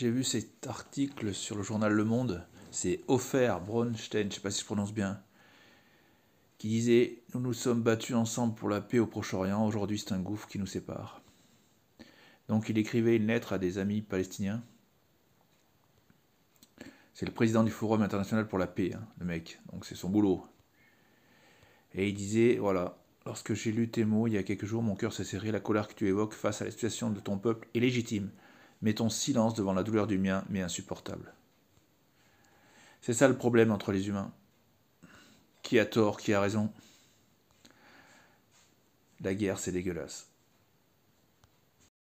J'ai vu cet article sur le journal Le Monde, c'est Ofer Bronstein, je ne sais pas si je prononce bien, qui disait Nous nous sommes battus ensemble pour la paix au Proche-Orient, aujourd'hui c'est un gouffre qui nous sépare. Donc il écrivait une lettre à des amis palestiniens. C'est le président du Forum international pour la paix, hein, le mec, donc c'est son boulot. Et il disait Voilà, lorsque j'ai lu tes mots il y a quelques jours, mon cœur s'est serré, la colère que tu évoques face à la situation de ton peuple est légitime. Mettons silence devant la douleur du mien mais insupportable. C'est ça le problème entre les humains. Qui a tort, qui a raison La guerre, c'est dégueulasse.